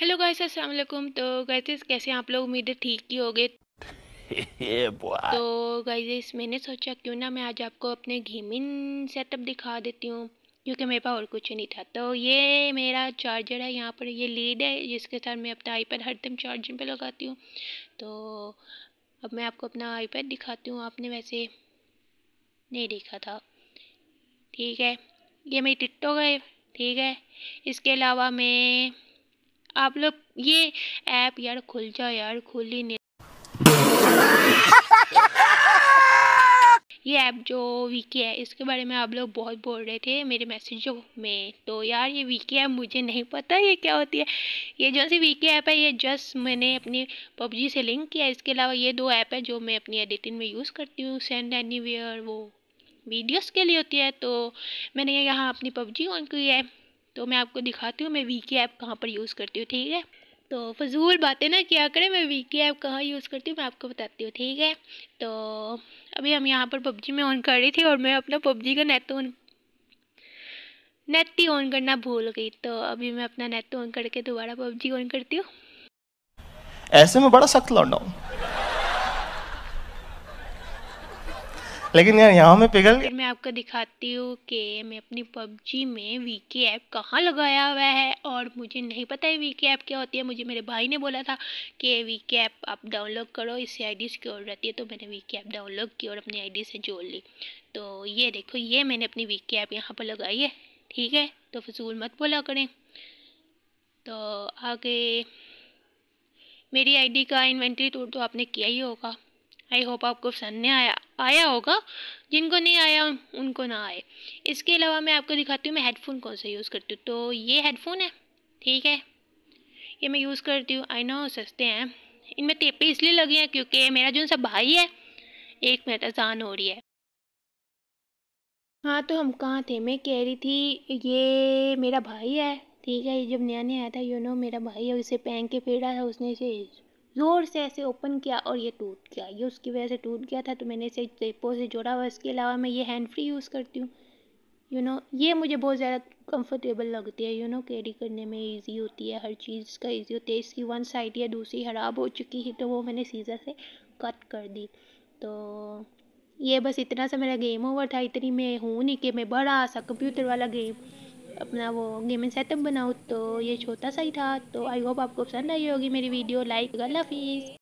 hello guys अस्सलाम वालेकुम तो गाइस कैसे आप लोग उम्मीद है ठीक ही होगे तो गाइस मैंने सोचा क्यों ना मैं आज आपको अपने गेमिंग सेटअप दिखा देती हूँ क्योंकि मेरे पास और कुछ नहीं था तो ये मेरा चार्जर है यहाँ पर ये लीड है जिसके साथ मैं अपना आईपैड हर टाइम चार्जिंग पे लगाती हूँ तो अब मैं आपको अपना आईपैड दिखाती हूँ आपने वैसे नहीं देखा था ठीक है ये मेरी टिट्टो गए ठीक है इसके अलावा मैं आप लोग ये ऐप यार खुल जाओ यार खुल ही नहीं ये ऐप जो वीके है इसके बारे में आप लोग बहुत बोल रहे थे मेरे मैसेजों में तो यार ये वीके ऐप मुझे नहीं पता ये क्या होती है ये जो सी वीके ऐप है ये जस्ट मैंने अपनी पबजी से लिंक किया इसके अलावा ये दो ऐप है जो मैं अपनी एडिटिंग में यूज़ करती हूँ सेंड एनी वो वीडियोस के लिए होती है तो मैंने यहाँ अपनी पबजी ऑन की है तो मैं आपको दिखाती हूँ मैं वी के ऐप कहाँ पर यूज़ करती हूँ ठीक है तो फजूल बातें ना क्या करें मैं वी के ऐप कहाँ यूज़ करती हूँ मैं आपको बताती हूँ ठीक है तो अभी हम यहाँ पर पबजी में ऑन कर रही थी और मैं अपना पबजी का नेट ऑन नेट ही ऑन करना भूल गई तो अभी मैं अपना नेट ऑन करके दोबारा पबजी ऑन करती हूँ ऐसे में बड़ा सख्त हूँ लेकिन यार यहाँ में पिघल गया मैं आपको दिखाती हूँ कि मैं अपनी पबजी में वीके ऐप कहाँ लगाया हुआ है और मुझे नहीं पता है वीके ऐप क्या होती है मुझे मेरे भाई ने बोला था कि वीके ऐप आप डाउनलोड करो इससे आई डी सिक्योर रहती है तो मैंने वीके ऐप डाउनलोड की और अपनी आई डी से जोड़ ली तो ये देखो ये मैंने अपनी वीके ऐप यहाँ पर लगाई है ठीक है तो फजूल मत बोला करें तो आगे मेरी आईडी का इन्वेंट्री टूर तो, तो आपने किया ही होगा आई होप आपको पसंद नहीं आया आया होगा जिनको नहीं आया उनको ना आए इसके अलावा मैं आपको दिखाती हूँ मैं हेडफोन कौन सा यूज़ करती हूँ तो ये हेडफोन है ठीक है ये मैं यूज़ करती हूँ आई नो सस्ते हैं इनमें टेपे इसलिए लगी हैं क्योंकि मेरा जो सा भाई है एक मिनट आसान हो रही है हाँ तो हम कहाँ थे मैं कह रही थी ये मेरा भाई है ठीक है ये जब नया नया आया था यू नो मेरा भाई है इसे पहन के फेरा था उसने इसे ज़ोर से ऐसे ओपन किया और ये टूट गया ये उसकी वजह से टूट गया था तो मैंने इसे टेपो से जोड़ा हुआ इसके अलावा मैं ये हैंड फ्री यूज़ करती हूँ यू नो ये मुझे बहुत ज़्यादा कंफर्टेबल लगती है यू नो कैरी करने में इजी होती है हर चीज़ का इजी होती है इसकी वन साइड या दूसरी ख़राब हो चुकी है तो वो मैंने सीज़र से कट कर दी तो ये बस इतना सा मेरा गेम ओवर था इतनी मैं हूँ नहीं कि मैं बड़ा सा कंप्यूटर वाला गेम अपना वो गेमिंग सेटअप बनाऊँ तो ये छोटा सा ही था तो आई होप आपको पसंद आई होगी मेरी वीडियो लाइक अल्लाह हाफिज़